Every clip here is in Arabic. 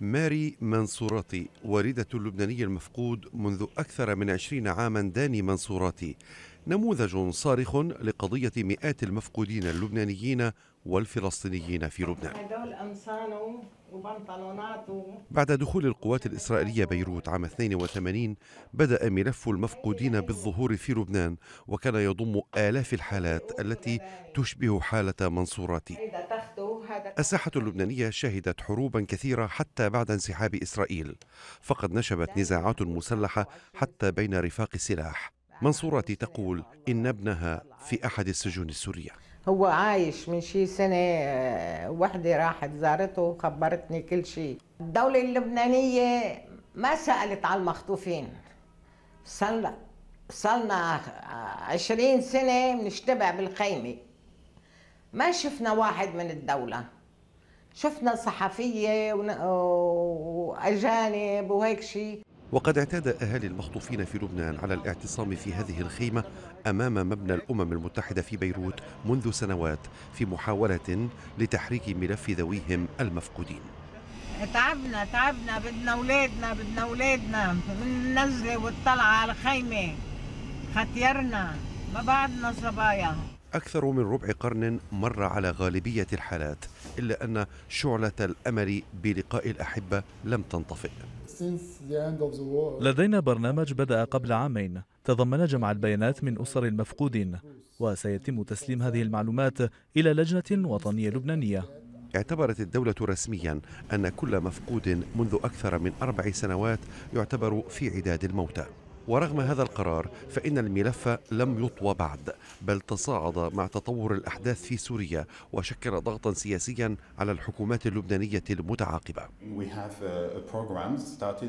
ماري منصوراتي والدة اللبناني المفقود منذ أكثر من عشرين عاما داني منصوراتي نموذج صارخ لقضية مئات المفقودين اللبنانيين والفلسطينيين في لبنان بعد دخول القوات الإسرائيلية بيروت عام 82 بدأ ملف المفقودين بالظهور في لبنان وكان يضم آلاف الحالات التي تشبه حالة منصوراتي هذا الساحة اللبنانية شهدت حروبا كثيرة حتى بعد انسحاب إسرائيل فقد نشبت نزاعات مسلحة حتى بين رفاق السلاح منصورتي تقول إن ابنها في أحد السجون السورية هو عايش من شي سنة آه، وحدة راحت زارته وخبرتني كل شيء الدولة اللبنانية ما سألت على المخطوفين صلنا صلنا عشرين سنة بنشتبع بالخيمة ما شفنا واحد من الدولة شفنا صحفية وأجانب وهيك شيء وقد اعتاد أهالي المخطوفين في لبنان على الاعتصام في هذه الخيمة أمام مبنى الأمم المتحدة في بيروت منذ سنوات في محاولة لتحريك ملف ذويهم المفقودين تعبنا تعبنا بدنا أولادنا بدنا أولادنا من النزلة والطلعة على الخيمة ختيرنا ما بعدنا صبايا أكثر من ربع قرن مر على غالبية الحالات إلا أن شعلة الأمل بلقاء الأحبة لم تنطفئ لدينا برنامج بدأ قبل عامين تضمن جمع البيانات من أسر المفقودين وسيتم تسليم هذه المعلومات إلى لجنة وطنية لبنانية اعتبرت الدولة رسميا أن كل مفقود منذ أكثر من أربع سنوات يعتبر في عداد الموتى ورغم هذا القرار فإن الملف لم يطوى بعد بل تصاعد مع تطور الأحداث في سوريا وشكل ضغطا سياسيا على الحكومات اللبنانية المتعاقبة uh,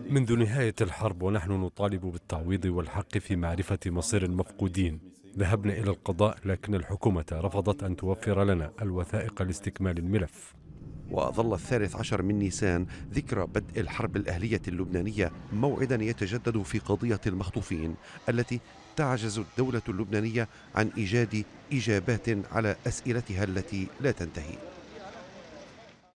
منذ نهاية الحرب ونحن نطالب بالتعويض والحق في معرفة مصير المفقودين ذهبنا إلى القضاء لكن الحكومة رفضت أن توفر لنا الوثائق لاستكمال الملف وظل الثالث عشر من نيسان ذكرى بدء الحرب الأهلية اللبنانية موعدا يتجدد في قضية المخطوفين التي تعجز الدولة اللبنانية عن إيجاد إجابات على أسئلتها التي لا تنتهي